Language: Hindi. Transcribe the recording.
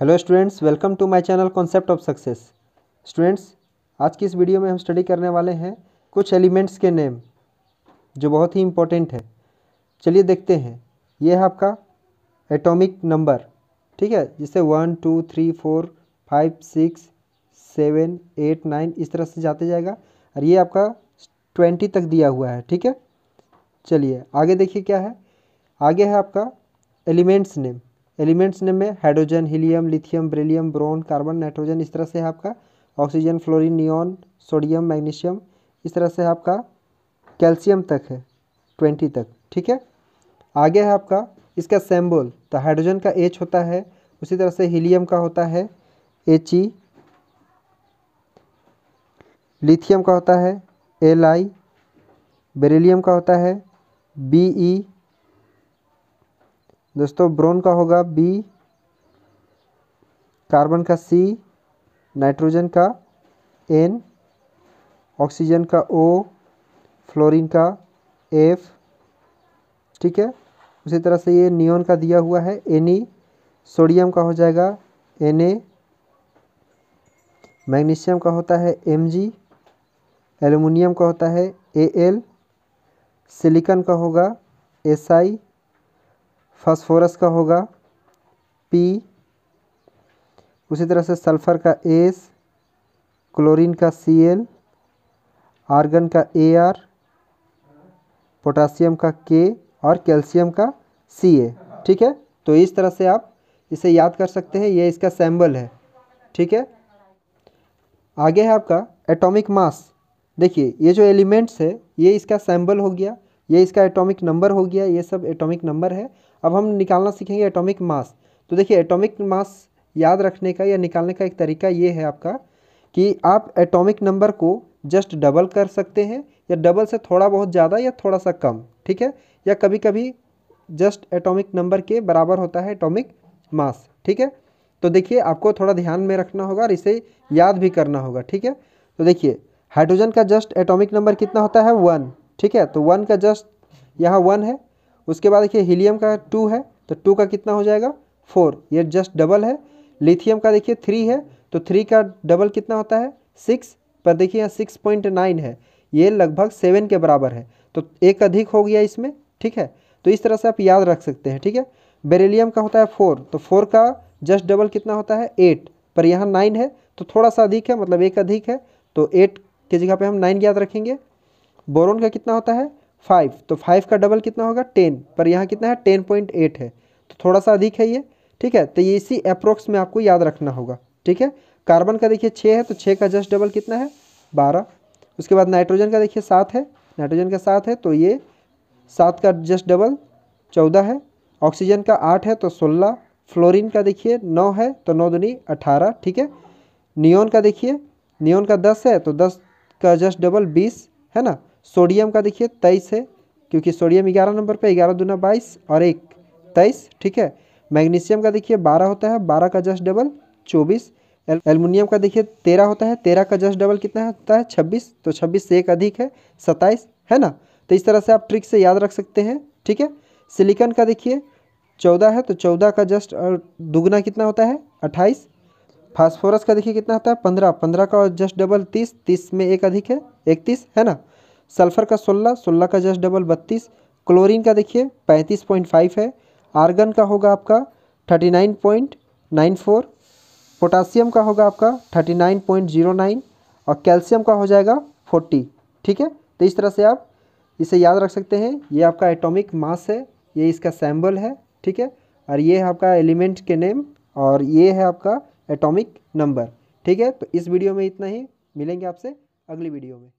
hello students welcome to my channel concept of success students आज की इस वीडियो में हम स्टडी करने वाले हैं कुछ एलिमेंट्स के नेम जो बहुत ही इम्पोर्टेंट है चलिए देखते हैं ये है आपका एटॉमिक नंबर ठीक है जिसे one two three four five six seven eight nine इस तरह से जाते जाएगा और ये आपका ट्वेंटी तक दिया हुआ है ठीक है चलिए आगे देखिए क्या है आगे है आपका एलिमेंट्स नेम एलिमेंट्स नेम में hydrogen helium lithium beryllium boron carbon nitrogen इस तरह से है आपका oxygen fluorine neon sodium magnesium इस तरह से आपका कैल्शियम तक है ट्वेंटी तक ठीक है आगे है आपका इसका सेम्बोल तो हाइड्रोजन का एच होता है उसी तरह से हीलियम का होता है एच ई e, लिथियम का होता है एल आई बेरेलीम का होता है बी ई e, दोस्तों ब्रोन का होगा बी कार्बन का सी नाइट्रोजन का एन ऑक्सीजन का ओ फ्लोरीन का एफ ठीक है उसी तरह से ये नियोन का दिया हुआ है एन ई e, सोडियम का हो जाएगा एन ए मैग्नीशियम का होता है एम जी एलुमिनियम का होता है ए एल सिलिकन का होगा एस आई फास्फोरस का होगा पी उसी तरह से सल्फ़र का एस क्लोरीन का सी एल आर्गन का ए आर पोटासियम का के और कैल्शियम का सी ए ठीक है तो इस तरह से आप इसे याद कर सकते हैं ये इसका सैम्बल है ठीक है आगे है आपका एटॉमिक मास देखिए ये जो एलिमेंट्स है ये इसका सैम्बल हो गया ये इसका एटॉमिक नंबर हो गया ये सब एटॉमिक नंबर है अब हम निकालना सीखेंगे एटॉमिक मास तो देखिए एटॉमिक मास याद रखने का या निकालने का एक तरीका ये है आपका कि आप एटॉमिक नंबर को जस्ट डबल कर सकते हैं या डबल से थोड़ा बहुत ज़्यादा या थोड़ा सा कम ठीक है या कभी कभी जस्ट एटॉमिक नंबर के बराबर होता है एटॉमिक मास ठीक है तो देखिए आपको थोड़ा ध्यान में रखना होगा और इसे याद भी करना होगा ठीक है तो देखिए हाइड्रोजन का जस्ट एटॉमिक नंबर कितना होता है वन ठीक है तो वन का जस्ट यहाँ वन है उसके बाद देखिए हीलियम का टू है तो टू का कितना हो जाएगा फोर ये जस्ट डबल है लिथियम का देखिए थ्री है तो थ्री का डबल कितना होता है सिक्स पर देखिए यहाँ सिक्स पॉइंट नाइन है ये लगभग सेवन के बराबर है तो एक अधिक हो गया इसमें ठीक है तो इस तरह से आप याद रख सकते हैं ठीक है बेरेलीम का होता है फोर तो फोर का जस्ट डबल कितना होता है एट पर यहाँ नाइन है तो थोड़ा सा अधिक है मतलब एक अधिक है तो एट की जगह पर हम नाइन याद रखेंगे बोरोन का कितना होता है फाइव तो फाइव का डबल कितना होगा टेन पर यहाँ कितना है टेन पॉइंट एट है तो थोड़ा सा अधिक है ये ठीक है तो ये इसी अप्रोक्स में आपको याद रखना होगा ठीक है कार्बन का देखिए छः है तो छः का जस्ट डबल कितना है बारह उसके बाद नाइट्रोजन का देखिए सात है नाइट्रोजन का सात है तो ये सात का जस्ट डबल चौदह है ऑक्सीजन का आठ है तो सोलह फ्लोरिन का देखिए नौ है तो नौ दुनी अठारह ठीक है नियोन का देखिए नियोन का दस है तो दस का जस्ट डबल बीस है ना सोडियम का देखिए तेईस है क्योंकि सोडियम ग्यारह नंबर पे ग्यारह दूना बाईस और एक तेईस ठीक है मैग्नीशियम का देखिए बारह होता है बारह का जस्ट डबल चौबीस एलमिनियम का देखिए तेरह होता है तेरह का जस्ट डबल कितना होता है छब्बीस तो छब्बीस से एक अधिक है सत्ताईस है ना तो इस तरह से आप ट्रिक से याद रख सकते हैं ठीक है सिलिकन का देखिए चौदह है तो चौदह का जस्ट और दुगना कितना होता है अट्ठाईस फास्फोरस का देखिए कितना होता है पंद्रह पंद्रह का जस्ट डबल तीस तीस में एक अधिक है इकतीस है ना सल्फर का सोलह सोलह का जस्ट डबल बत्तीस क्लोरीन का देखिए पैंतीस पॉइंट फाइव है आर्गन का होगा आपका thirty nine point nine four potassium का होगा आपका thirty nine point zero nine और कैल्शियम का हो जाएगा फोर्टी ठीक है तो इस तरह से आप इसे याद रख सकते हैं ये आपका एटॉमिक मास है ये इसका सैम्बल है ठीक है और ये है आपका एलिमेंट के नेम और ये है आपका एटॉमिक नंबर ठीक है तो इस वीडियो में इतना ही मिलेंगे आपसे अगली वीडियो में